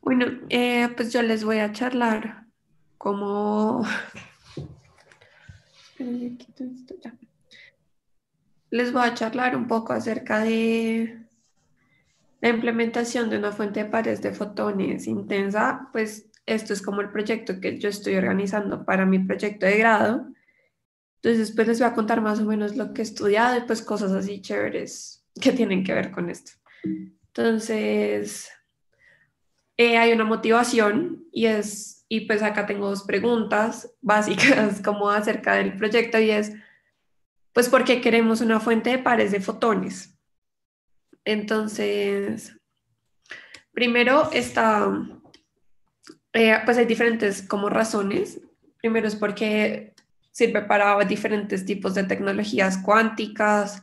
Bueno, eh, pues yo les voy a charlar como... Les voy a charlar un poco acerca de la implementación de una fuente de pares de fotones intensa. Pues esto es como el proyecto que yo estoy organizando para mi proyecto de grado. Entonces, después pues, les voy a contar más o menos lo que he estudiado y pues cosas así chéveres que tienen que ver con esto. Entonces, eh, hay una motivación y es, y pues acá tengo dos preguntas básicas como acerca del proyecto y es, pues ¿por qué queremos una fuente de pares de fotones. Entonces, primero está, eh, pues hay diferentes como razones. Primero es porque sirve para diferentes tipos de tecnologías cuánticas,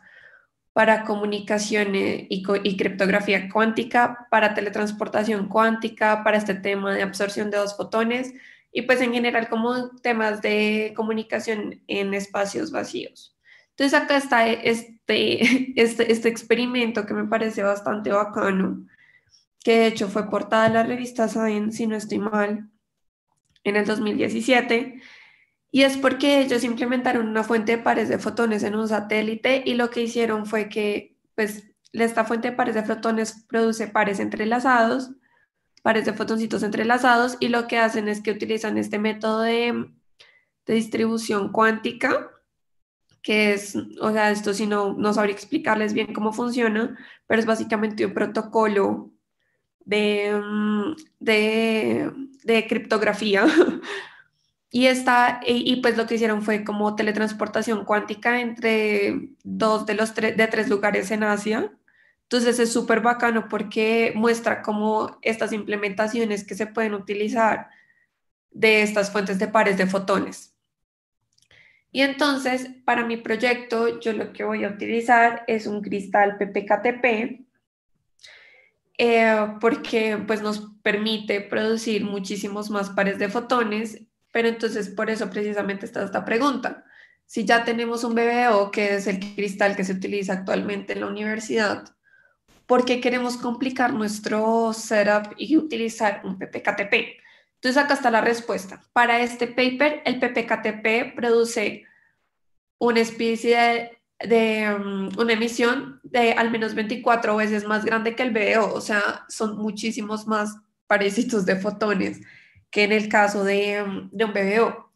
para comunicación eh, y, criptografía cuántica, para teletransportación cuántica, para este tema de absorción de dos fotones y pues en general como temas de comunicación en espacios vacíos. Entonces acá está este, este, este experimento que me parece bastante bacano, que de hecho fue portada de la revista Science, si no estoy mal, en el 2017 y es porque ellos implementaron una fuente de pares de fotones en un satélite y lo que hicieron fue que, pues, esta fuente de pares de fotones produce pares entrelazados, pares de fotoncitos entrelazados, y lo que hacen es que utilizan este método de, distribución cuántica, que es, o sea, esto si no, no sabría explicarles bien cómo funciona, pero es básicamente un protocolo de, mm, de, de criptografía Y, eh, y pues lo que hicieron fue como teletransportación cuántica entre dos de los tres, de tres lugares en Asia. Entonces es súper bacano porque muestra cómo estas implementaciones que se pueden utilizar de estas fuentes de pares de fotones. Y entonces, para mi proyecto, yo lo que voy a utilizar es un cristal PPKTP, eh, porque pues, nos permite producir muchísimos más pares de fotones pero entonces por eso precisamente está esta pregunta. Si ya tenemos un BBO, que es el cristal que se utiliza actualmente en la universidad, ¿por qué queremos complicar nuestro setup y utilizar un PPKTP? Entonces acá está la respuesta. Para este paper, el PPKTP produce una especie de, mm, una emisión de al menos 24 veces más grande que el BBO. o sea, son muchísimos más parecitos de fotones que en el caso de, un BBO.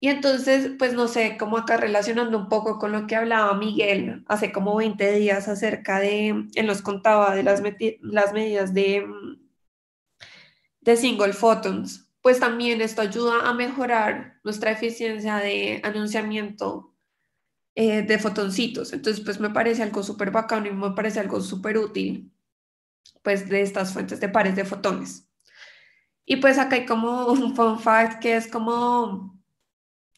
Y entonces, pues no sé, como acá relacionando un poco con lo que hablaba Miguel hace como 20 días acerca de, él nos contaba de las, las medidas de, de single photons, pues también esto ayuda a mejorar nuestra eficiencia de anunciamiento eh, de fotoncitos. Entonces, pues me parece algo súper bacano y me parece algo súper útil, pues de estas fuentes de pares de fotones. Y pues acá hay como un fun fact que es como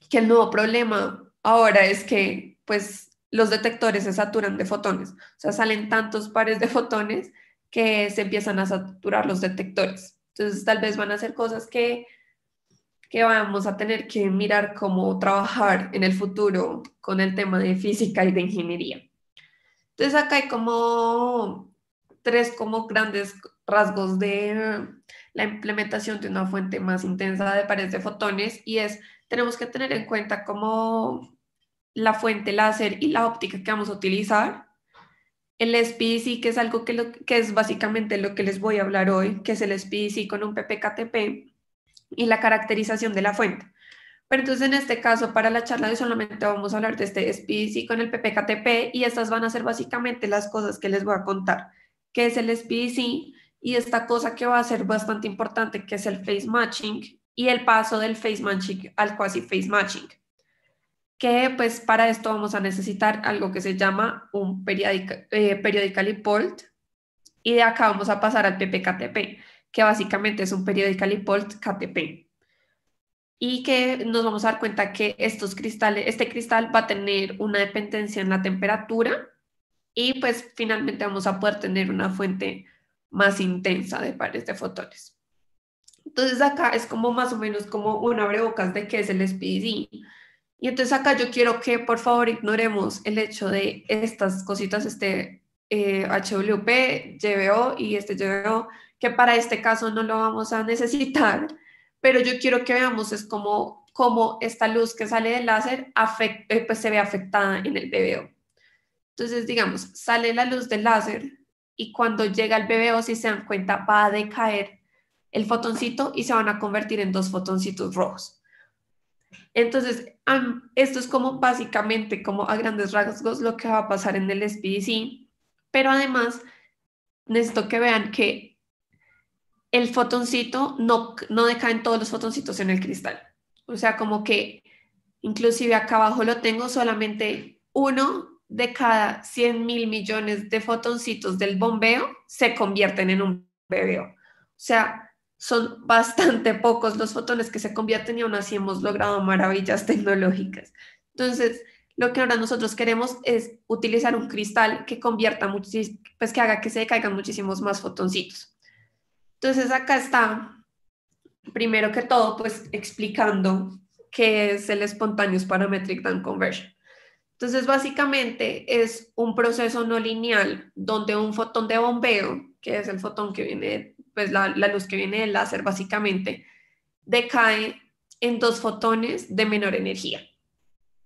que el nuevo problema ahora es que pues los detectores se saturan de fotones, o sea, salen tantos pares de fotones que se empiezan a saturar los detectores. Entonces tal vez van a ser cosas que, que vamos a tener que mirar cómo trabajar en el futuro con el tema de física y de ingeniería. Entonces acá hay como tres como grandes rasgos de, la implementación de una fuente más intensa de pares de fotones y es, tenemos que tener en cuenta cómo la fuente láser y la óptica que vamos a utilizar. El SPDC, que es algo que, que es básicamente lo que les voy a hablar hoy, que es el SPDC con un PPKTP y la caracterización de la fuente. Pero entonces en este caso para la charla de solamente vamos a hablar de este SPDC con el PPKTP y estas van a ser básicamente las cosas que les voy a contar, que es el SPDC, y esta cosa que va a ser bastante importante, que es el face matching y el paso del face matching al quasi face matching, que pues para esto vamos a necesitar algo que se llama un periódico, eh, periodically y de acá vamos a pasar al PPKTP, que básicamente es un periódico polled KTP y que nos vamos a dar cuenta que estos cristales, este cristal va a tener una dependencia en la temperatura y pues finalmente vamos a poder tener una fuente más intensa de pares de fotones. Entonces acá es como más o menos como un abrebocas de qué es el SPD Y entonces acá yo quiero que por favor ignoremos el hecho de estas cositas, este HWP, eh, YBO y este YBO, que para este caso no lo vamos a necesitar, pero yo quiero que veamos es como como esta luz que sale del láser eh, pues se ve afectada en el BBO. Entonces, digamos, sale la luz del láser y cuando llega el bebé o si se dan cuenta va a decaer el fotoncito y se van a convertir en dos fotoncitos rojos. Entonces, esto es como básicamente, como a grandes rasgos, lo que va a pasar en el SPDC, pero además necesito que vean que el fotoncito no, no decaen todos los fotoncitos en el cristal. O sea, como que inclusive acá abajo lo tengo solamente uno de cada 100 mil millones de fotoncitos del bombeo se convierten en un bebé. O sea, son bastante pocos los fotones que se convierten y aún así hemos logrado maravillas tecnológicas. Entonces, lo que ahora nosotros queremos es utilizar un cristal que convierta, pues que haga que se caigan muchísimos más fotoncitos. Entonces acá está, primero que todo, pues explicando qué es el Spontaneous Parametric Down Conversion. Entonces, básicamente es un proceso no lineal donde un fotón de bombeo, que es el fotón que viene, pues la, luz que viene del láser básicamente, decae en dos fotones de menor energía.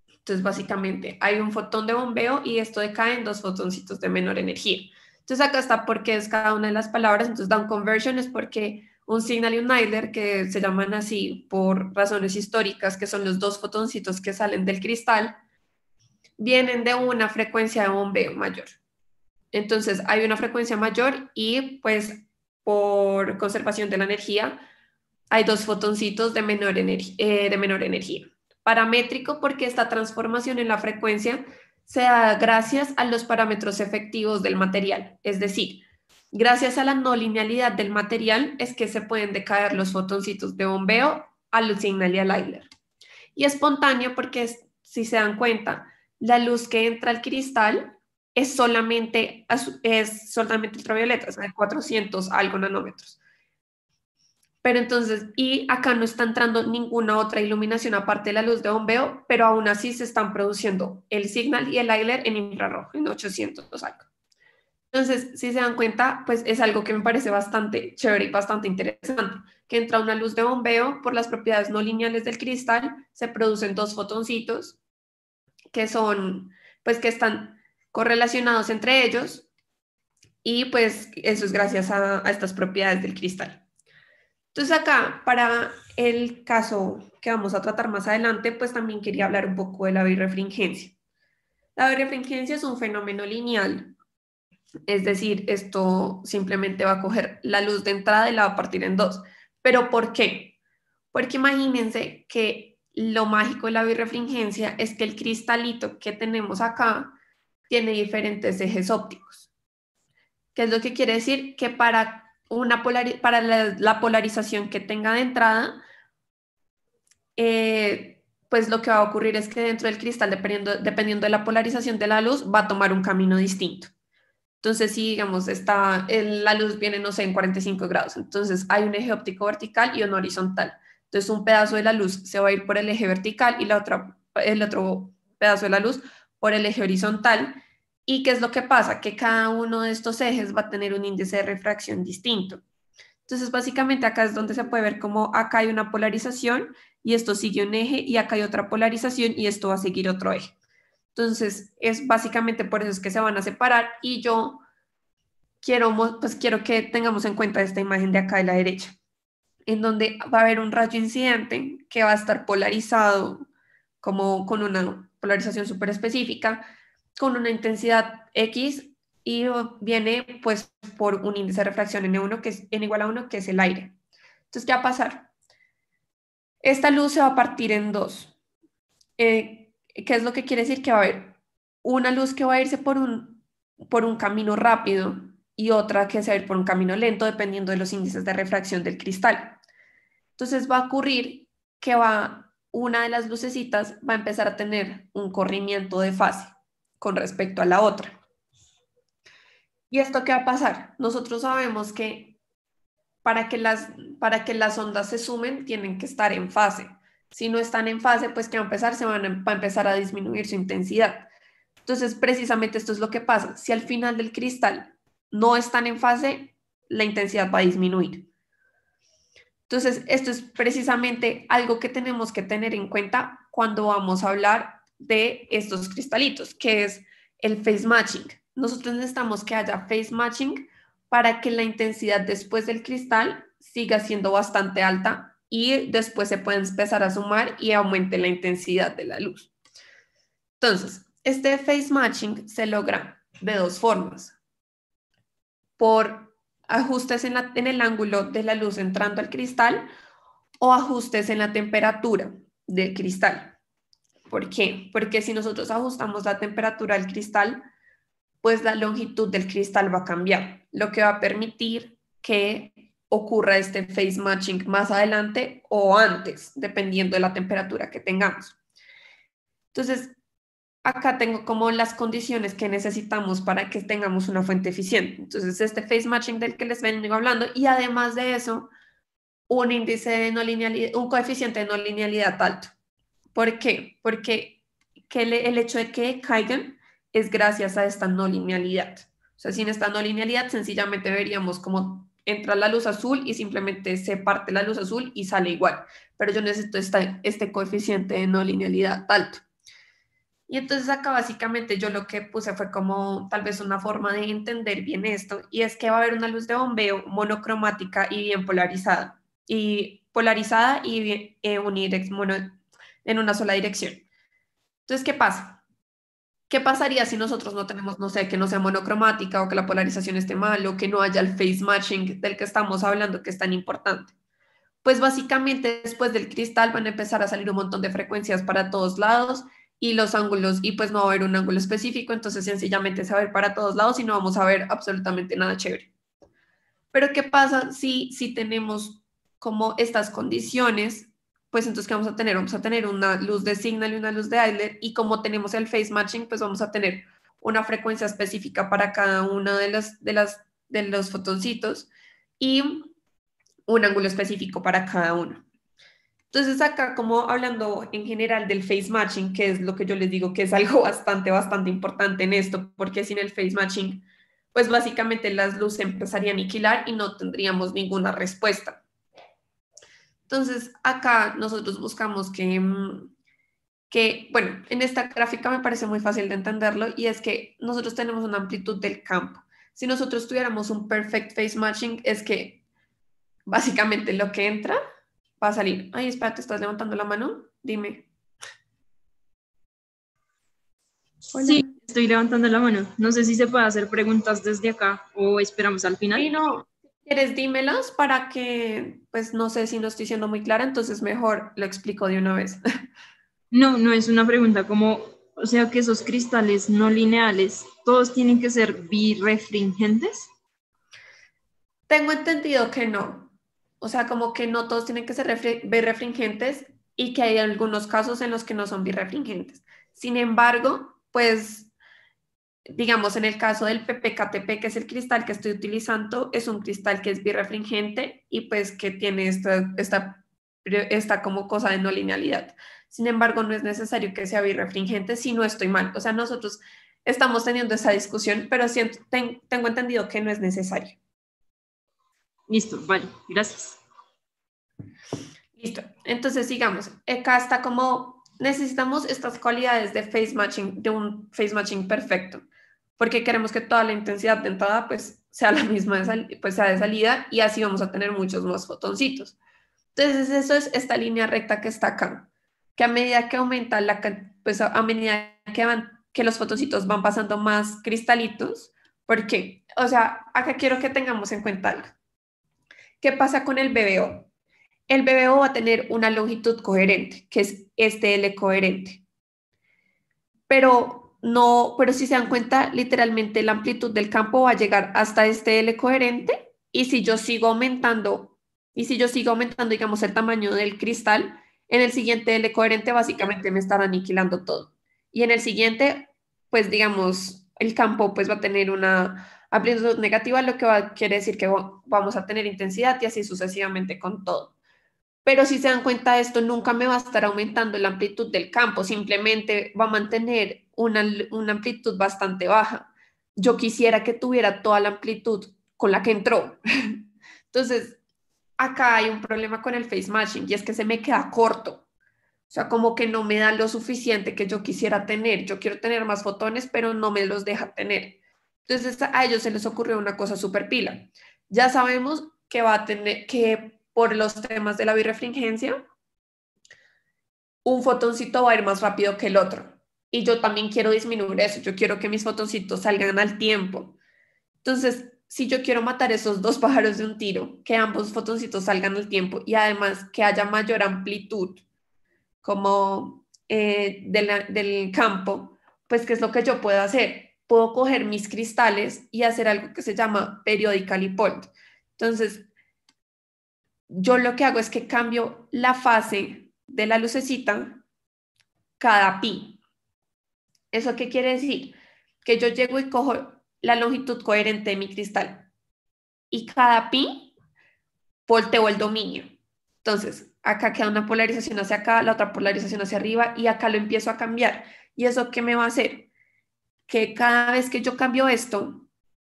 Entonces, básicamente hay un fotón de bombeo y esto decae en dos fotoncitos de menor energía. Entonces, acá está porque es cada una de las palabras. Entonces, down conversion es porque un signal y un idler, que se llaman así por razones históricas, que son los dos fotoncitos que salen del cristal, vienen de una frecuencia de bombeo mayor. Entonces hay una frecuencia mayor y pues por conservación de la energía hay dos fotoncitos de menor, eh, de menor energía. Paramétrico porque esta transformación en la frecuencia se da gracias a los parámetros efectivos del material, es decir, gracias a la no linealidad del material es que se pueden decaer los fotoncitos de bombeo al signal y al Euler. Y espontáneo porque si se dan cuenta, la luz que entra al cristal es solamente, es solamente ultravioleta, es de 400 algo nanómetros. Pero entonces, y acá no está entrando ninguna otra iluminación aparte de la luz de bombeo, pero aún así se están produciendo el Signal y el Eiler en infrarrojo, en 800 algo. Entonces, si se dan cuenta, pues es algo que me parece bastante chévere y bastante interesante, que entra una luz de bombeo por las propiedades no lineales del cristal, se producen dos fotoncitos que son, pues que están correlacionados entre ellos y pues eso es gracias a, estas propiedades del cristal. Entonces acá, para el caso que vamos a tratar más adelante, pues también quería hablar un poco de la birefringencia. La birefringencia es un fenómeno lineal, es decir, esto simplemente va a coger la luz de entrada y la va a partir en dos. ¿Pero por qué? Porque imagínense que lo mágico de la birefringencia es que el cristalito que tenemos acá tiene diferentes ejes ópticos. ¿Qué es lo que quiere decir? Que para, una para la, polarización que tenga de entrada, eh, pues lo que va a ocurrir es que dentro del cristal, dependiendo, dependiendo de la polarización de la luz, va a tomar un camino distinto. Entonces, si digamos, la luz viene, no sé, en 45 grados, entonces hay un eje óptico vertical y un horizontal entonces un pedazo de la luz se va a ir por el eje vertical y el otro pedazo de la luz por el eje horizontal. ¿Y qué es lo que pasa? Que cada uno de estos ejes va a tener un índice de refracción distinto. Entonces básicamente acá es donde se puede ver cómo acá hay una polarización y esto sigue un eje y acá hay otra polarización y esto va a seguir otro eje. Entonces es básicamente por eso es que se van a separar y yo quiero, pues quiero que tengamos en cuenta esta imagen de acá de la derecha en donde va a haber un rayo incidente que va a estar polarizado como con una polarización súper específica, con una intensidad X y viene pues por un índice de refracción N1 e que es N igual a 1 que es el aire. Entonces, ¿qué va a pasar? Esta luz se va a partir en dos. Eh, ¿Qué es lo que quiere decir? Que va a haber una luz que va a irse por un, por un camino rápido y otra que se va a ir por un camino lento dependiendo de los índices de refracción del cristal. Entonces va a ocurrir que va una de las lucecitas va a empezar a tener un corrimiento de fase con respecto a la otra. ¿Y esto qué va a pasar? Nosotros sabemos que para que las, para que las ondas se sumen tienen que estar en fase. Si no están en fase, pues que va a empezar, se van a, a empezar a disminuir su intensidad. Entonces, precisamente esto es lo que pasa. Si al final del cristal no están en fase, la intensidad va a disminuir. Entonces, esto es precisamente algo que tenemos que tener en cuenta cuando vamos a hablar de estos cristalitos, que es el face matching. Nosotros necesitamos que haya face matching para que la intensidad después del cristal siga siendo bastante alta y después se pueda empezar a sumar y aumente la intensidad de la luz. Entonces, este face matching se logra de dos formas por ajustes en, el ángulo de la luz entrando al cristal o ajustes en la temperatura del cristal. ¿Por qué? Porque si nosotros ajustamos la temperatura del cristal, pues la longitud del cristal va a cambiar, lo que va a permitir que ocurra este face matching más adelante o antes, dependiendo de la temperatura que tengamos. Entonces, acá tengo como las condiciones que necesitamos para que tengamos una fuente eficiente. Entonces, este face matching del que les vengo hablando y además de eso, un índice de no linealidad, un coeficiente de no linealidad alto. ¿Por qué? Porque que el hecho de que caigan es gracias a esta no linealidad. O sea, sin esta no linealidad, sencillamente veríamos como entra la luz azul y simplemente se parte la luz azul y sale igual. Pero yo necesito este coeficiente de no linealidad alto. Y entonces acá básicamente yo lo que puse fue como tal vez una forma de entender bien esto, y es que va a haber una luz de bombeo monocromática y bien polarizada, y polarizada y eh, mono, en una sola dirección. Entonces, ¿qué pasa? ¿Qué pasaría si nosotros no tenemos, no sé, que no sea monocromática o que la polarización esté mal o que no haya el face matching del que estamos hablando que es tan importante? Pues básicamente después del cristal van a empezar a salir un montón de frecuencias para todos lados y los ángulos, y pues no va a haber un ángulo específico, entonces sencillamente se a ver para todos lados y no vamos a ver absolutamente nada chévere. Pero ¿qué pasa si, si tenemos como estas condiciones? Pues entonces, ¿qué vamos a tener? Vamos a tener una luz de signal y una luz de Adler, y como tenemos el Face matching, pues vamos a tener una frecuencia específica para cada una de las, de las de los fotoncitos y un ángulo específico para cada uno. Entonces acá como hablando en general del face matching, que es lo que yo les digo que es algo bastante, bastante importante en esto, porque sin el face matching, pues básicamente las luces empezarían a aniquilar y no tendríamos ninguna respuesta. Entonces acá nosotros buscamos que, mm, que, bueno, en esta gráfica me parece muy fácil de entenderlo y es que nosotros tenemos una amplitud del campo. Si nosotros tuviéramos un perfect face matching, es que básicamente lo que entra va a salir. Ay, espérate, estás levantando la mano. Dime. Sí, estoy levantando la mano. No sé si se puede hacer preguntas desde acá o esperamos al final. Si no. ¿Quieres dímelas para que, pues no sé si no estoy siendo muy clara, entonces mejor lo explico de una vez. No, no es una pregunta como, o sea que esos cristales no lineales, ¿todos tienen que ser birefringentes? Tengo entendido que no, o sea, como que no todos tienen que ser birrefringentes y que hay algunos casos en los que no son birrefringentes. Sin embargo, pues, digamos, en el caso del PPKTP, que es el cristal que estoy utilizando, es un cristal que es birrefringente y pues que tiene esta, esta, esta como cosa de no linealidad. Sin embargo, no es necesario que sea birrefringente si no estoy mal. O sea, nosotros estamos teniendo esa discusión, pero siento, tengo entendido que no es necesario. Listo, vale, gracias. Listo, entonces sigamos. Acá está como necesitamos estas cualidades de face matching, de un face matching perfecto, porque queremos que toda la intensidad de entrada pues sea la misma, pues sea de salida y así vamos a tener muchos más fotoncitos. Entonces eso es esta línea recta que está acá, que a medida que aumenta la, pues a medida que van, que los fotoncitos van pasando más cristalitos, ¿por qué? O sea, acá quiero que tengamos en cuenta algo ¿Qué pasa con el BBO? El BBO va a tener una longitud coherente, que es este L coherente. Pero no, pero si se dan cuenta, literalmente la amplitud del campo va a llegar hasta este L coherente y si yo sigo aumentando y si yo sigo aumentando, digamos, el tamaño del cristal, en el siguiente L coherente básicamente me estará aniquilando todo. Y en el siguiente, pues digamos, el campo pues va a tener una Amplitud negativa lo que va, quiere decir que vamos a tener intensidad y así sucesivamente con todo. Pero si se dan cuenta de esto, nunca me va a estar aumentando la amplitud del campo, simplemente va a mantener una, una amplitud bastante baja. Yo quisiera que tuviera toda la amplitud con la que entró. Entonces, acá hay un problema con el face matching y es que se me queda corto. O sea, como que no me da lo suficiente que yo quisiera tener. Yo quiero tener más fotones, pero no me los deja tener. Entonces a ellos se les ocurrió una cosa súper pila. Ya sabemos que va a tener que por los temas de la birefringencia un fotoncito va a ir más rápido que el otro. Y yo también quiero disminuir eso, yo quiero que mis fotoncitos salgan al tiempo. Entonces, si yo quiero matar esos dos pájaros de un tiro, que ambos fotoncitos salgan al tiempo y además que haya mayor amplitud como eh, del campo, pues qué es lo que yo puedo hacer puedo coger mis cristales y hacer algo que se llama periodical polt. Entonces, yo lo que hago es que cambio la fase de la lucecita cada pi. ¿Eso qué quiere decir? Que yo llego y cojo la longitud coherente de mi cristal y cada pi volteo el dominio. Entonces, acá queda una polarización hacia acá, la otra polarización hacia arriba y acá lo empiezo a cambiar. ¿Y eso qué me va a hacer? que cada vez que yo cambio esto,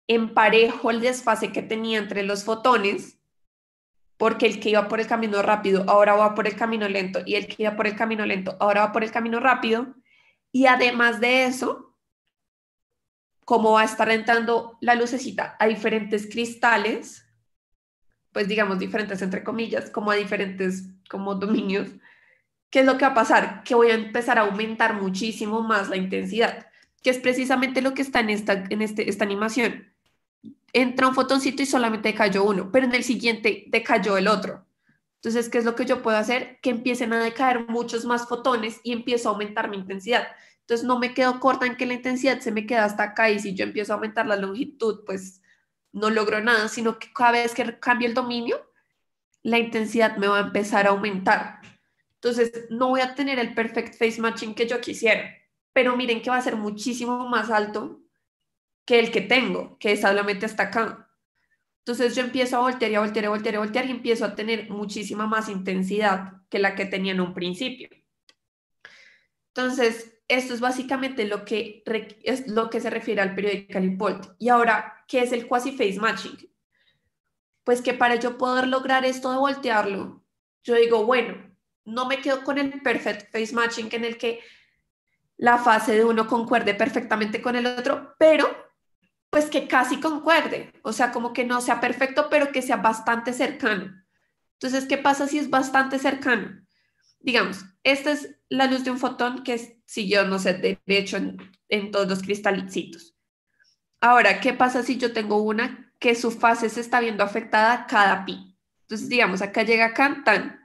emparejo el desfase que tenía entre los fotones, porque el que iba por el camino rápido ahora va por el camino lento y el que iba por el camino lento ahora va por el camino rápido. Y además de eso, como va a estar entrando la lucecita a diferentes cristales, pues digamos diferentes entre comillas, como a diferentes como dominios, ¿qué es lo que va a pasar? Que voy a empezar a aumentar muchísimo más la intensidad es precisamente lo que está en esta, en este, esta animación. Entra un fotoncito y solamente decayó uno, pero en el siguiente decayó el otro. Entonces, ¿qué es lo que yo puedo hacer? Que empiecen a decaer muchos más fotones y empiezo a aumentar mi intensidad. Entonces, no me quedo corta en que la intensidad se me queda hasta acá y si yo empiezo a aumentar la longitud, pues no logro nada, sino que cada vez que cambio el dominio, la intensidad me va a empezar a aumentar. Entonces, no voy a tener el perfect face matching que yo quisiera pero miren que va a ser muchísimo más alto que el que tengo, que es solamente hasta acá. Entonces yo empiezo a voltear y a voltear y a voltear y a voltear y empiezo a tener muchísima más intensidad que la que tenía en un principio. Entonces, esto es básicamente lo que, es lo que se refiere al periódico import. Y ahora, ¿qué es el quasi face matching? Pues que para yo poder lograr esto de voltearlo, yo digo, bueno, no me quedo con el perfect face matching en el que la fase de uno concuerde perfectamente con el otro, pero pues que casi concuerde, o sea, como que no sea perfecto, pero que sea bastante cercano. Entonces, ¿qué pasa si es bastante cercano? Digamos, esta es la luz de un fotón que es, si yo no sé, de hecho, en, todos los cristalicitos. Ahora, ¿qué pasa si yo tengo una que su fase se está viendo afectada cada pi? Entonces, digamos, acá llega acá, tan.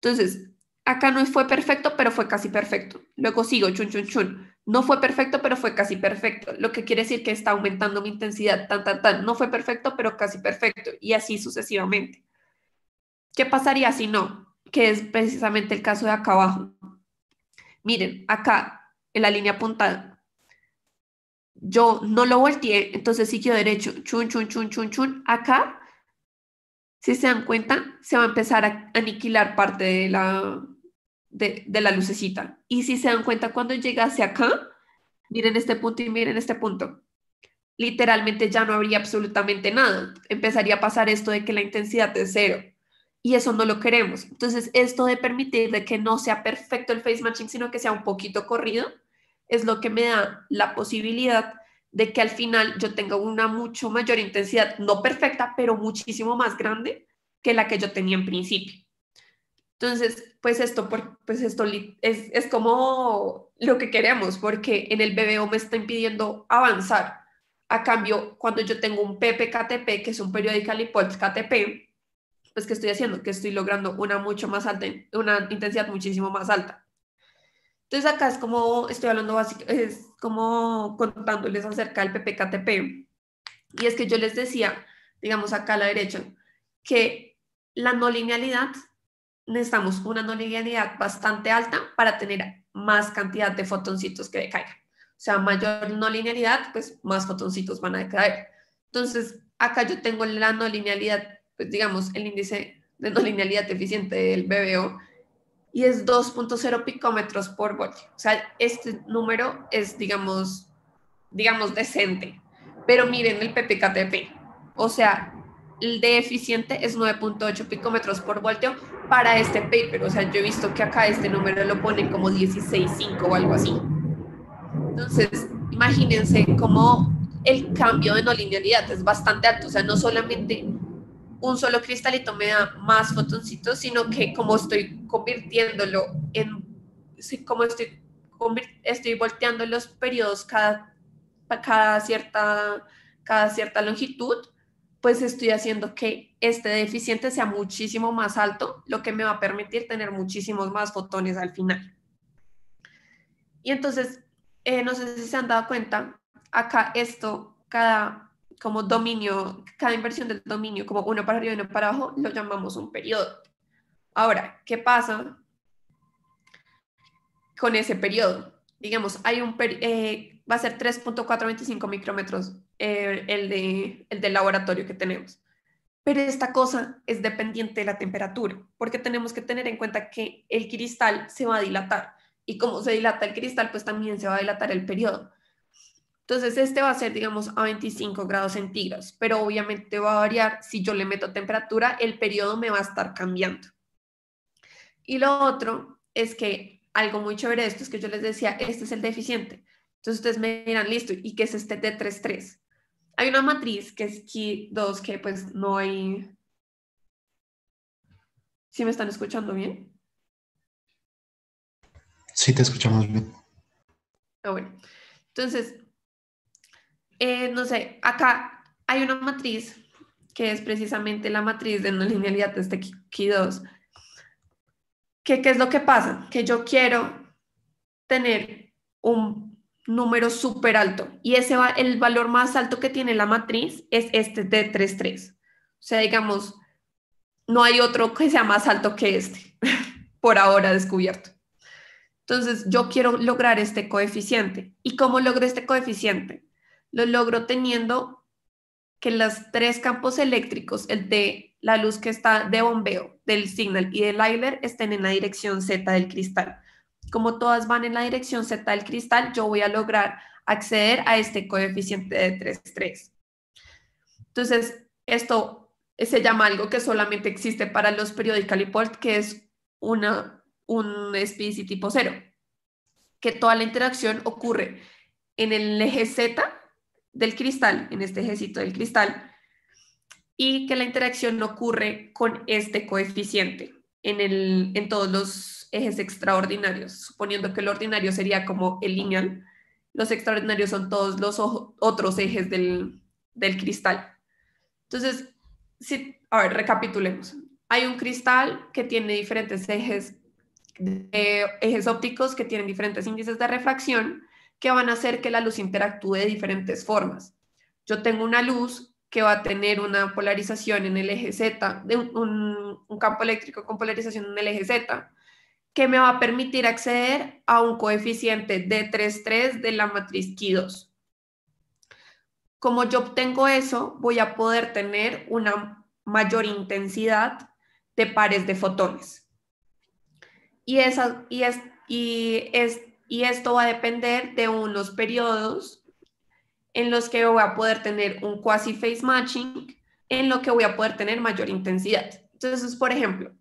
Entonces, Acá no fue perfecto, pero fue casi perfecto. Luego sigo, chun, chun, chun. No fue perfecto, pero fue casi perfecto. Lo que quiere decir que está aumentando mi intensidad, tan, tan, tan. No fue perfecto, pero casi perfecto. Y así sucesivamente. ¿Qué pasaría si no? Que es precisamente el caso de acá abajo. Miren, acá, en la línea apuntada. Yo no lo volteé, entonces siguió derecho. Chun, chun, chun, chun, chun. Acá si se dan cuenta, se va a empezar a aniquilar parte de la, de, la lucecita. Y si se dan cuenta, cuando llega hacia acá, miren este punto y miren este punto. Literalmente ya no habría absolutamente nada. Empezaría a pasar esto de que la intensidad es cero. Y eso no lo queremos. Entonces, esto de permitir de que no sea perfecto el face matching, sino que sea un poquito corrido, es lo que me da la posibilidad de que al final yo tenga una mucho mayor intensidad, no perfecta, pero muchísimo más grande que la que yo tenía en principio. Entonces, pues esto, pues esto es, como lo que queremos, porque en el BBO me está impidiendo avanzar. A cambio, cuando yo tengo un PPKTP, que es un periódico Lipots KTP, pues ¿qué estoy haciendo, que estoy logrando una mucho más alta, una intensidad muchísimo más alta. Entonces acá es como estoy hablando básicamente es como contándoles acerca del PPKTP. Y es que yo les decía, digamos acá a la derecha, que la no linealidad necesitamos una no linealidad bastante alta para tener más cantidad de fotoncitos que decaigan. O sea, mayor no linealidad, pues más fotoncitos van a decaer. Entonces, acá yo tengo la no linealidad... pues digamos, el índice de no linealidad eficiente del BBO y es 2.0 picómetros por voltio. O sea, este número es, digamos, digamos, decente. Pero miren el PPKTP. O sea, de eficiente es 9.8 picómetros por voltio para este paper. O sea, yo he visto que acá este número lo pone como 16.5 o algo así. Entonces, imagínense cómo el cambio de no linealidad es bastante alto. O sea, no solamente un solo cristalito me da más fotoncitos, sino que como estoy convirtiéndolo en, como estoy, estoy volteando los periodos cada, cada, cierta, cada cierta longitud, pues estoy haciendo que este deficiente sea muchísimo más alto, lo que me va a permitir tener muchísimos más fotones al final. Y entonces, eh, no sé si se han dado cuenta, acá esto, cada como dominio, cada inversión del dominio, como uno para arriba y uno para abajo, lo llamamos un periodo. Ahora, ¿qué pasa con ese periodo? Digamos, hay un, eh, va a ser 3.425 micrómetros eh, el, de, el del laboratorio que tenemos. Pero esta cosa es dependiente de la temperatura, porque tenemos que tener en cuenta que el cristal se va a dilatar. Y como se dilata el cristal, pues también se va a dilatar el periodo. Entonces, este va a ser, digamos, a 25 grados centígrados, pero obviamente va a variar. Si yo le meto temperatura, el periodo me va a estar cambiando. Y lo otro es que algo muy chévere de esto es que yo les decía, este es el deficiente. Entonces ustedes me dirán, listo, ¿y que es este T33? Hay una matriz que es Ki2 que pues no hay... ¿Sí me están escuchando bien? Sí, te escuchamos bien. Ah, bueno. Entonces, eh, no sé, acá hay una matriz que es precisamente la matriz de no linealidad de este Ki2. ¿Qué, ¿Qué es lo que pasa? Que yo quiero tener un número súper alto. Y ese va, el valor más alto que tiene la matriz es este de 3,3. O sea, digamos, no hay otro que sea más alto que este, por ahora descubierto. Entonces, yo quiero lograr este coeficiente. ¿Y cómo logro este coeficiente? Lo logro teniendo que los tres campos eléctricos, el de la luz que está de bombeo, del signal y del Euler, estén en la dirección Z del cristal como todas van en la dirección Z del cristal, yo voy a lograr acceder a este coeficiente de 3,3. Entonces, esto se llama algo que solamente existe para los periodical port, que es un SPC tipo 0, que toda la interacción ocurre en el eje Z del cristal, en este ejecito del cristal, y que la interacción ocurre con este coeficiente en, el, en todos los ejes extraordinarios, suponiendo que el ordinario sería como el lineal, los extraordinarios son todos los otros ejes del, cristal. Entonces, si, a ver, recapitulemos. Hay un cristal que tiene diferentes ejes, ejes ópticos que tienen diferentes índices de refracción que van a hacer que la luz interactúe de diferentes formas. Yo tengo una luz que va a tener una polarización en el eje Z, de un, campo eléctrico con polarización en el eje Z, que me va a permitir acceder a un coeficiente D33 de la matriz Q2. Como yo obtengo eso, voy a poder tener una mayor intensidad de pares de fotones. Y, y, es, y, es, y esto va a depender de unos periodos en los que voy a poder tener un quasi face matching, en lo que voy a poder tener mayor intensidad. Entonces, por ejemplo,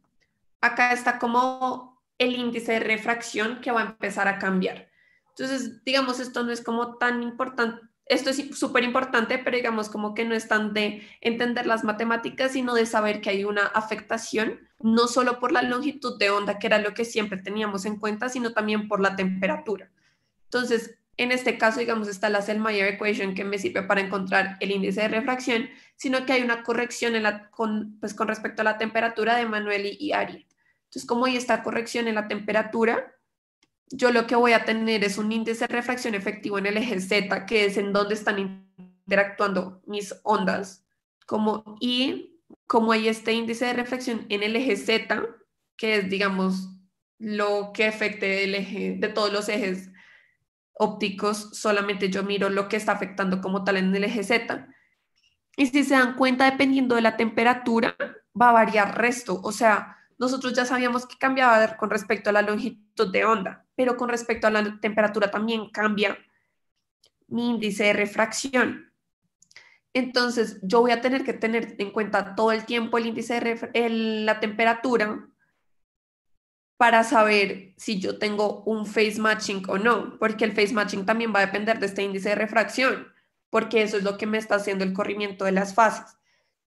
acá está como el índice de refracción que va a empezar a cambiar. Entonces, digamos, esto no es como tan importante, esto es súper importante, pero digamos como que no es tan de entender las matemáticas, sino de saber que hay una afectación, no solo por la longitud de onda, que era lo que siempre teníamos en cuenta, sino también por la temperatura. Entonces, en este caso, digamos, está la Selmayer Equation que me sirve para encontrar el índice de refracción, sino que hay una corrección en la, con, pues, respecto a la temperatura de Manueli y Ari Entonces, como hay esta corrección en la temperatura, yo lo que voy a tener es un índice de refracción efectivo en el eje Z, que es en donde están interactuando mis ondas, como y como hay este índice de refracción en el eje Z, que es, digamos, lo que afecte el eje, de todos los ejes ópticos, solamente yo miro lo que está afectando como tal en el eje Z. Y si se dan cuenta, dependiendo de la temperatura, va a variar resto. O sea, nosotros ya sabíamos que cambiaba con respecto a la longitud de onda, pero con respecto a la temperatura también cambia mi índice de refracción. Entonces, yo voy a tener que tener en cuenta todo el tiempo el índice de la temperatura, para saber si yo tengo un face matching o no, porque el face matching también va a depender de este índice de refracción, porque eso es lo que me está haciendo el corrimiento de las fases.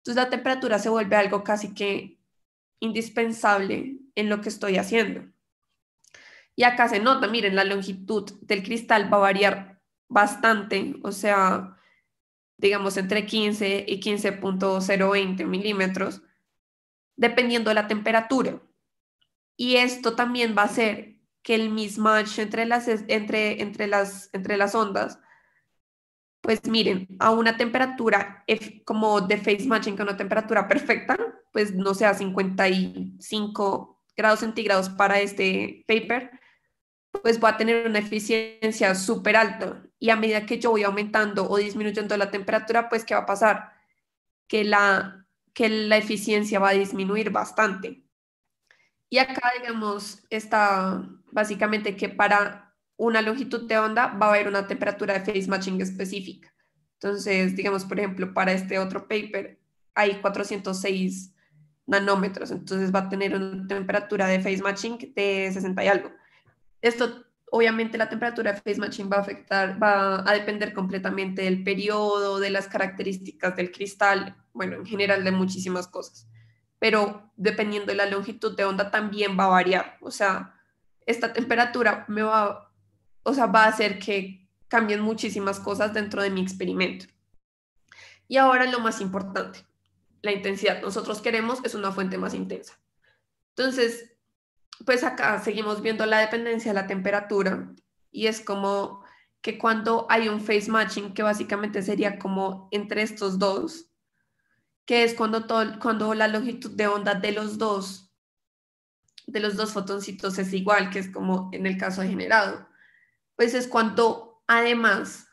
Entonces la temperatura se vuelve algo casi que indispensable en lo que estoy haciendo. Y acá se nota, miren, la longitud del cristal va a variar bastante, o sea, digamos entre 15 y 15.020 milímetros, dependiendo de la temperatura. Y esto también va a hacer que el mismatch entre las, entre, entre las, entre las ondas, pues miren, a una temperatura como de face matching, con una temperatura perfecta, pues no sea 55 grados centígrados para este paper, pues va a tener una eficiencia súper alta. Y a medida que yo voy aumentando o disminuyendo la temperatura, pues ¿qué va a pasar? Que la, que la eficiencia va a disminuir bastante. Y acá, digamos, está básicamente que para una longitud de onda va a haber una temperatura de phase matching específica. Entonces, digamos, por ejemplo, para este otro paper hay 406 nanómetros, entonces va a tener una temperatura de phase matching de 60 y algo. Esto, obviamente, la temperatura de phase matching va a afectar, va a depender completamente del periodo, de las características del cristal, bueno, en general de muchísimas cosas pero dependiendo de la longitud de onda también va a variar. O sea, esta temperatura me va, o va a hacer que cambien muchísimas cosas dentro de mi experimento. Y ahora lo más importante, la intensidad. Nosotros queremos es una fuente más intensa. Entonces, pues acá seguimos viendo la dependencia de la temperatura y es como que cuando hay un phase matching, que básicamente sería como entre estos dos, que es cuando, todo, cuando la longitud de onda de los dos de los dos fotoncitos es igual, que es como en el caso generado, pues es cuando además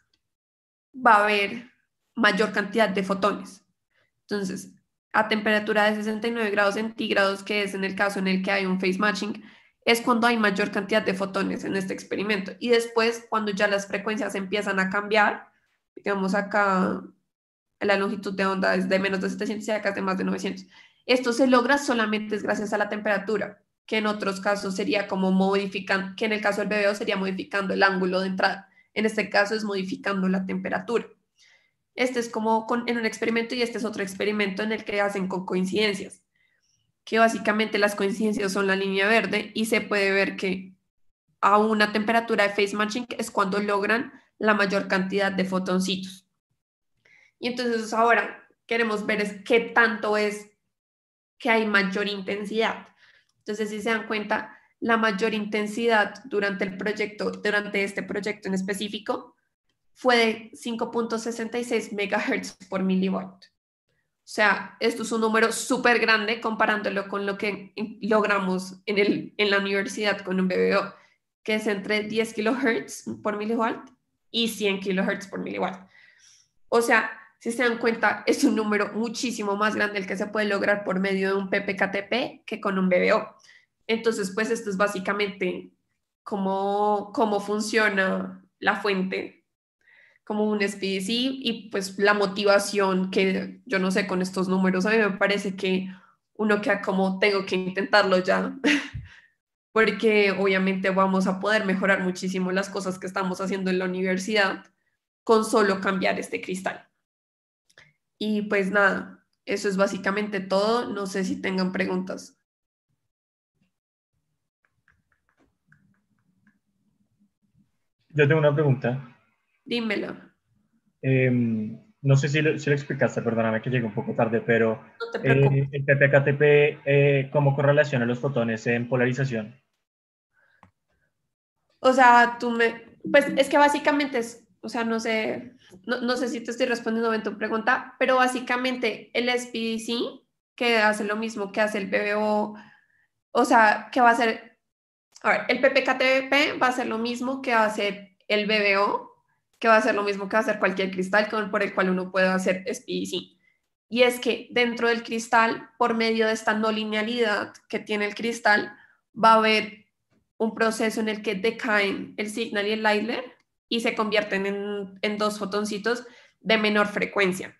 va a haber mayor cantidad de fotones. Entonces, a temperatura de 69 grados centígrados, que es en el caso en el que hay un phase matching, es cuando hay mayor cantidad de fotones en este experimento. Y después, cuando ya las frecuencias empiezan a cambiar, digamos acá la longitud de onda es de menos de 700 y acá es de más de 900. Esto se logra solamente gracias a la temperatura, que en otros casos sería como modificando, que en el caso del bebé sería modificando el ángulo de entrada. En este caso es modificando la temperatura. Este es como en un experimento y este es otro experimento en el que hacen con coincidencias, que básicamente las coincidencias son la línea verde y se puede ver que a una temperatura de phase matching es cuando logran la mayor cantidad de fotoncitos. Y entonces ahora queremos ver es qué tanto es que hay mayor intensidad. Entonces, si se dan cuenta, la mayor intensidad durante el proyecto, durante este proyecto en específico, fue de 5.66 MHz por milivolt. O sea, esto es un número súper grande comparándolo con lo que logramos en, el, en la universidad con un BBO, que es entre 10 kHz por milivolt y 100 kHz por milivolt. O sea, si se dan cuenta, es un número muchísimo más grande el que se puede lograr por medio de un PPKTP que con un BBO. Entonces, pues esto es básicamente cómo, cómo funciona la fuente como un SPDC y pues la motivación que yo no sé con estos números, a mí me parece que uno queda como tengo que intentarlo ya, porque obviamente vamos a poder mejorar muchísimo las cosas que estamos haciendo en la universidad con solo cambiar este cristal. Y pues nada, eso es básicamente todo. No sé si tengan preguntas. Yo tengo una pregunta. Dímelo. Em, no sé si lo, explicaste, perdóname que llegué un poco tarde, pero eh, el PPKTP, eh, ¿cómo correlaciona los fotones en polarización? O sea, tú me... Pues es que básicamente es o sea, no sé, no, no, sé si te estoy respondiendo a tu pregunta, pero básicamente el SPDC, que hace lo mismo que hace el BBO, o sea, que va a hacer, a ver, el PPKTP va a hacer lo mismo que va a hace el BBO, que va a hacer lo mismo que va a hacer cualquier cristal por el cual uno puede hacer SPDC. Y es que dentro del cristal, por medio de esta no linealidad que tiene el cristal, va a haber un proceso en el que decaen el signal y el Lightler, y se convierten en, dos fotoncitos de menor frecuencia.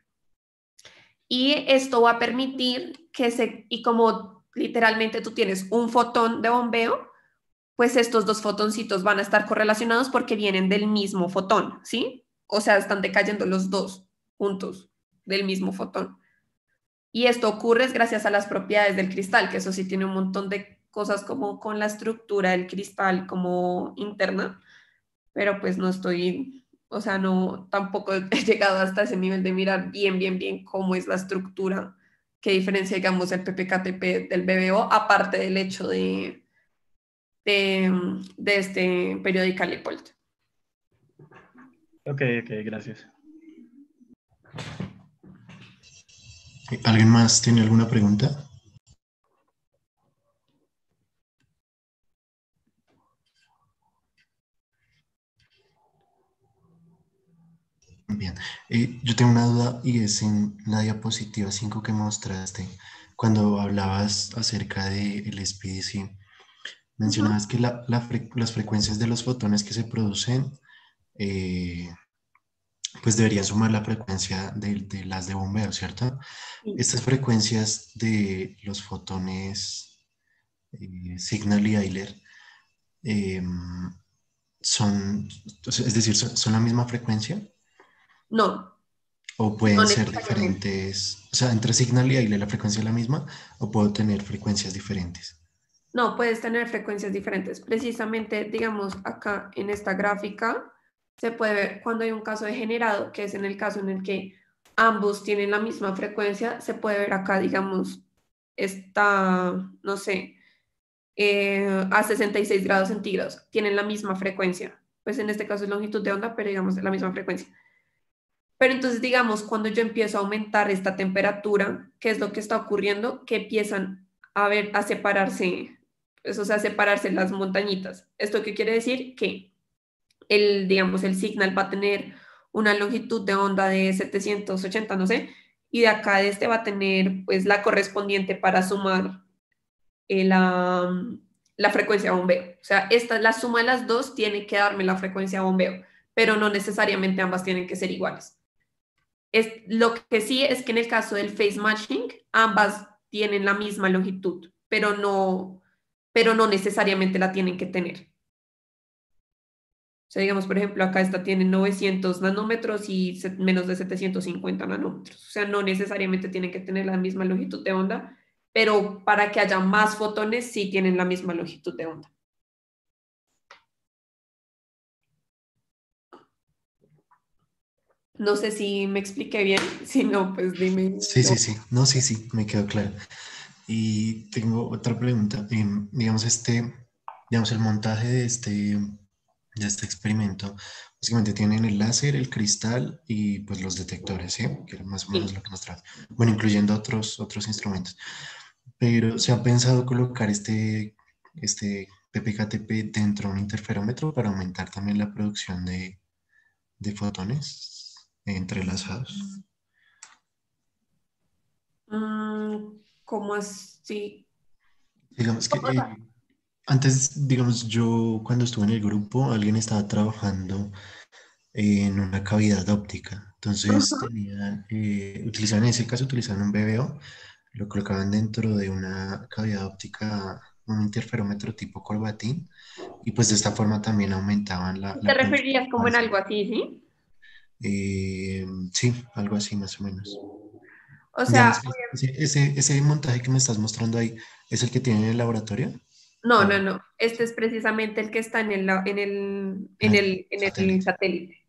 Y esto va a permitir que se, y como literalmente tú tienes un fotón de bombeo, pues estos dos fotoncitos van a estar correlacionados porque vienen del mismo fotón, ¿sí? O sea, están decayendo los dos juntos del mismo fotón. Y esto ocurre gracias a las propiedades del cristal, que eso sí tiene un montón de cosas como con la estructura del cristal como interna, pero pues no estoy, o sea, no, tampoco he llegado hasta ese nivel de mirar bien, bien, bien cómo es la estructura que diferencia, digamos, el PPKTP del BBO, aparte del hecho de, de, este periódico Leopold. Ok, ok, gracias. ¿Alguien más tiene alguna pregunta? Bien, eh, yo tengo una duda y es en la diapositiva 5 que mostraste, cuando hablabas acerca del de SPDC, mencionabas que las frecuencias de los fotones que se producen, eh, pues deberían sumar la frecuencia de, las de bombeo, ¿cierto? Estas frecuencias de los fotones eh, Signal y Euler, em, son, es decir, son la misma frecuencia. No. O pueden ser diferentes, o sea, entre Signal y aire la frecuencia es la misma o puedo tener frecuencias diferentes. No, puedes tener frecuencias diferentes. Precisamente, digamos, acá en esta gráfica se puede ver cuando hay un caso degenerado, que es en el caso en el que ambos tienen la misma frecuencia, se puede ver acá, digamos, está, no sé, eh, a 66 grados centígrados, tienen la misma frecuencia. Pues en este caso es longitud de onda, pero digamos la misma frecuencia. Pero entonces, digamos, cuando yo empiezo a aumentar esta temperatura, ¿qué es lo que está ocurriendo? Que empiezan a ver, a separarse, eso, pues, o sea, a separarse las montañitas. ¿Esto qué quiere decir? Que el, digamos, el signal va a tener una longitud de onda de 780, no sé, y de acá de este va a tener pues la correspondiente para sumar eh, la, frecuencia de bombeo. O sea, esta, la suma de las dos tiene que darme la frecuencia de bombeo, pero no necesariamente ambas tienen que ser iguales. Es, lo que sí es que en el caso del face matching, ambas tienen la misma longitud, pero no, pero no necesariamente la tienen que tener. O sea, digamos, por ejemplo, acá esta tiene 900 nanómetros y menos de 750 nanómetros. O sea, no necesariamente tienen que tener la misma longitud de onda, pero para que haya más fotones, sí tienen la misma longitud de onda. No sé si me expliqué bien, si no, pues dime. Sí, sí, sí, no, sí, sí, me quedó claro. Y tengo otra pregunta. Em, digamos, este, digamos, el montaje de este, de este experimento, básicamente tienen el láser, el cristal y pues los detectores, ¿sí? Que era más o menos lo que nos trae. Bueno, incluyendo otros, otros instrumentos. Pero se ha pensado colocar este, este PPKTP dentro de un interferómetro para aumentar también la producción de, de fotones entrelazados? Mm, ¿Cómo así? Digamos que eh, antes, digamos, yo cuando estuve en el grupo, alguien estaba trabajando en una cavidad óptica. Entonces, tenían, eh, en ese caso, utilizaban un BBO, lo colocaban dentro de una cavidad óptica, un interferómetro tipo colbatín y pues de esta forma también aumentaban la... ¿Te referías como en algo así, sí? Eh, sí, algo así más o menos. O sea, ese, montaje que me estás mostrando ahí, ¿es el que tiene en el laboratorio? No, ah. no, no. Este es precisamente el que está en el, ah, en el, satélite.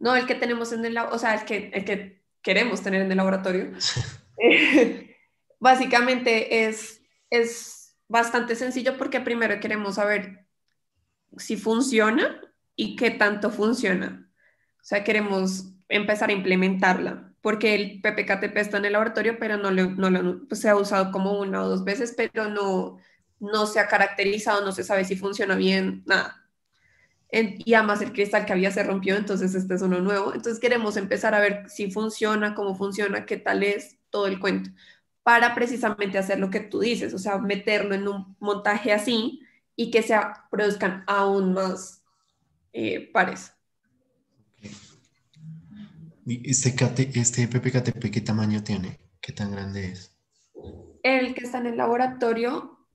No, el que tenemos en el, o sea, el que, el que queremos tener en el laboratorio. básicamente es, es bastante sencillo porque primero queremos saber si funciona y qué tanto funciona. O sea, queremos empezar a implementarla, porque el PPKTP está en el laboratorio, pero no, no pues se ha usado como una o dos veces, pero no, no se ha caracterizado, no se sabe si funciona bien, nada. y además el cristal que había se rompió, entonces este es uno nuevo. Entonces queremos empezar a ver si funciona, cómo funciona, qué tal es, todo el cuento, para precisamente hacer lo que tú dices, o sea, meterlo en un montaje así y que se produzcan aún más eh, pares. Este, este PPKTP, ¿qué tamaño tiene? ¿Qué tan grande es? El que está en el laboratorio,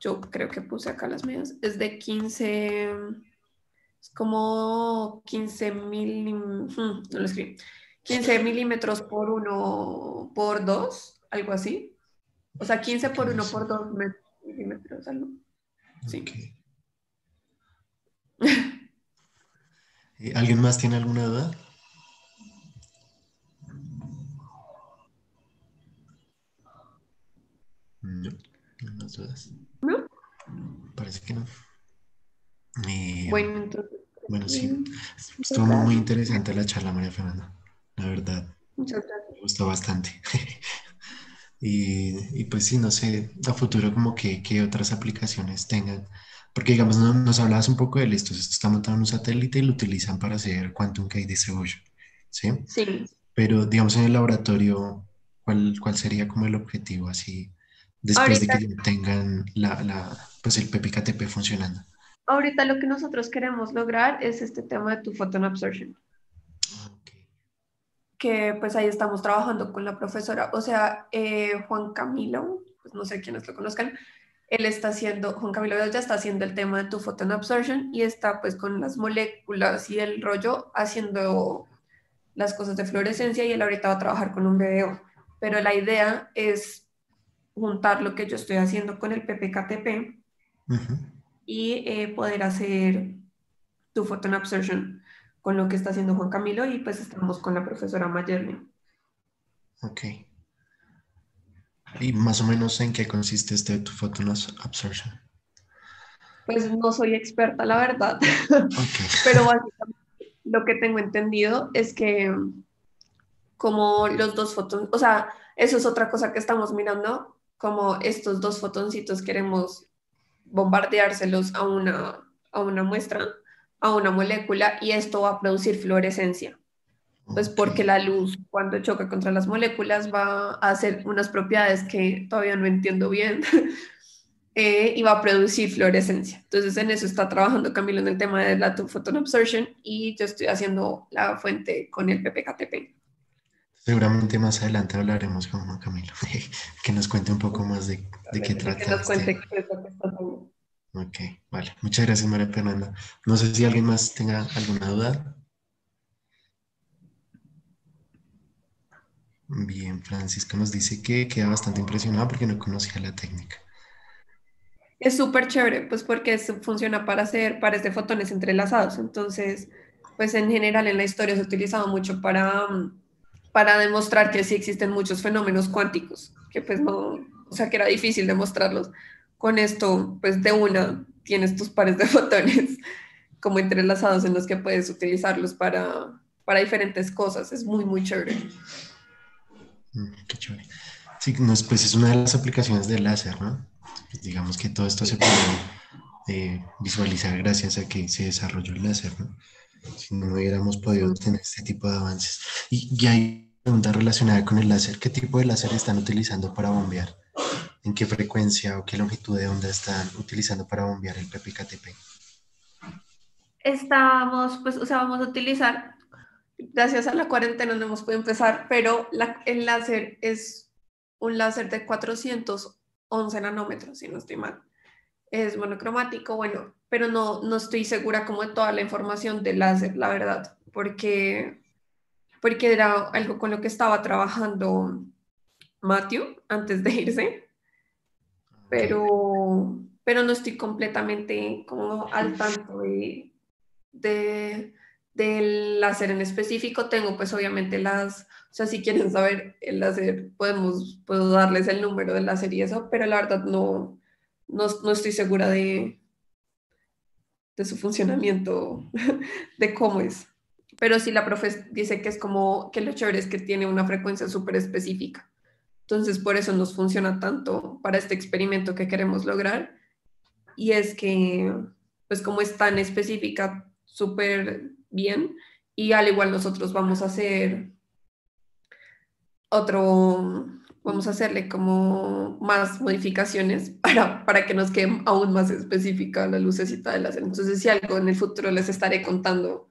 yo creo que puse acá las medidas, es de 15, es como 15 mil, hmm, no lo escribí, 15 milímetros por 1 por 2, algo así. O sea, 15 por 1 por 2 milímetros, algo. Sí. Eh, ¿Alguien más tiene alguna duda? No dudas. ¿No? Parece que no. Eh, bueno, entonces. Bueno, sí. Estuvo muy interesante la charla, María Fernanda. La verdad. Muchas gracias. Me gustó bastante. y, pues sí, no sé, a futuro como que, otras aplicaciones tengan. Porque digamos, nos hablabas un poco de esto, esto está montando un satélite y lo utilizan para hacer quantum key cebolla. ¿sí? Sí. Pero digamos en el laboratorio, ¿cuál, cuál sería como el objetivo así? después de que tengan la, la, pues el PPKTP funcionando. Ahorita lo que nosotros queremos lograr es este tema de tu photon absorption. Que pues ahí estamos trabajando con la profesora, o sea, eh, Juan Camilo, pues no sé quiénes lo conozcan, él está haciendo, Juan Camilo ya está haciendo el tema de tu photon absorption y está pues con las moléculas y el rollo haciendo las cosas de fluorescencia y él ahorita va a trabajar con un video. Pero la idea es juntar lo que yo estoy haciendo con el PPKTP y eh, poder hacer tu Photon Absorption con lo que está haciendo Juan Camilo y pues estamos con la profesora Mayerlin. Ok. ¿Y más o menos en qué consiste este tu Photon Absorption? Pues no soy experta, la verdad. Okay. Pero básicamente lo que tengo entendido es que como los dos fotones, o sea, eso es otra cosa que estamos mirando como estos dos fotoncitos queremos bombardeárselos a una, a una muestra, a una molécula, y esto va a producir fluorescencia. Pues porque la luz cuando choca contra las moléculas va a hacer unas propiedades que todavía no entiendo bien eh, y va a producir fluorescencia. Entonces en eso está trabajando Camilo en el tema de la photon absorption y yo estoy haciendo la fuente con el PPKTP. Seguramente más adelante hablaremos con Camilo, que nos cuente un poco más de, qué trata. Que nos este cuente qué es que Ok, vale. Muchas gracias, María Fernanda. No sé si alguien más tenga alguna duda. Bien, Francisco nos dice que queda bastante impresionado porque no conocía la técnica. Es súper chévere, pues porque funciona para hacer pares de fotones entrelazados. Entonces, pues en general en la historia se ha utilizado mucho para mm, para demostrar que sí existen muchos fenómenos cuánticos, que pues no, o sea, que era difícil demostrarlos. Con esto, pues de una, tienes tus pares de fotones como entrelazados en los que puedes utilizarlos para, para diferentes cosas. Es muy, muy chévere. Mm, qué chévere. Sí, pues es una de las aplicaciones del láser, ¿no? Pues digamos que todo esto se puede eh, visualizar gracias a que se desarrolló el láser, ¿no? si no hubiéramos podido tener este tipo de avances. Y, y hay pregunta relacionada con el láser. ¿Qué tipo de láser están utilizando para bombear? ¿En qué frecuencia o qué longitud de onda están utilizando para bombear el PPKTP? Estábamos, pues, o sea, vamos a utilizar, gracias a la cuarentena no hemos podido empezar, pero el láser es un láser de 411 nanómetros, si no estoy mal. Es monocromático, bueno, pero no, no estoy segura como de toda la información del láser, la verdad, porque, porque era algo con lo que estaba trabajando Matthew antes de irse, ah, pero, pero no estoy completamente como al tanto de, del láser en específico. Tengo pues obviamente las, o sea, si quieren saber el láser, podemos, puedo darles el número del láser y eso, pero la verdad no, no, no estoy segura de, de su funcionamiento, de cómo es. Pero sí la profe dice que es como que lo chévere es que tiene una frecuencia súper específica. Entonces, por eso nos funciona tanto para este experimento que queremos lograr. Y es que, pues como es tan específica, súper bien, y al igual nosotros vamos a hacer otro, vamos a hacerle como más modificaciones para, para que nos quede aún más específica la lucecita de las Entonces, si algo en el futuro les estaré contando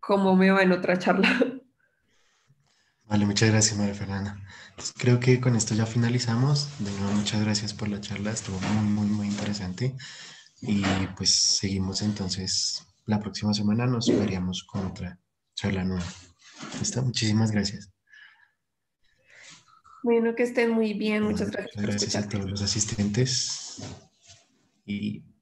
cómo me va en otra charla. Vale, muchas gracias, María Fernanda. Pues creo que con esto ya finalizamos. De nuevo, muchas gracias por la charla. Estuvo muy, muy, muy interesante. Y pues seguimos entonces la próxima semana. Nos veríamos con otra charla nueva. ¿Listo? Muchísimas gracias. Bueno, que estén muy bien. Muchas gracias. Gracias a todos los asistentes y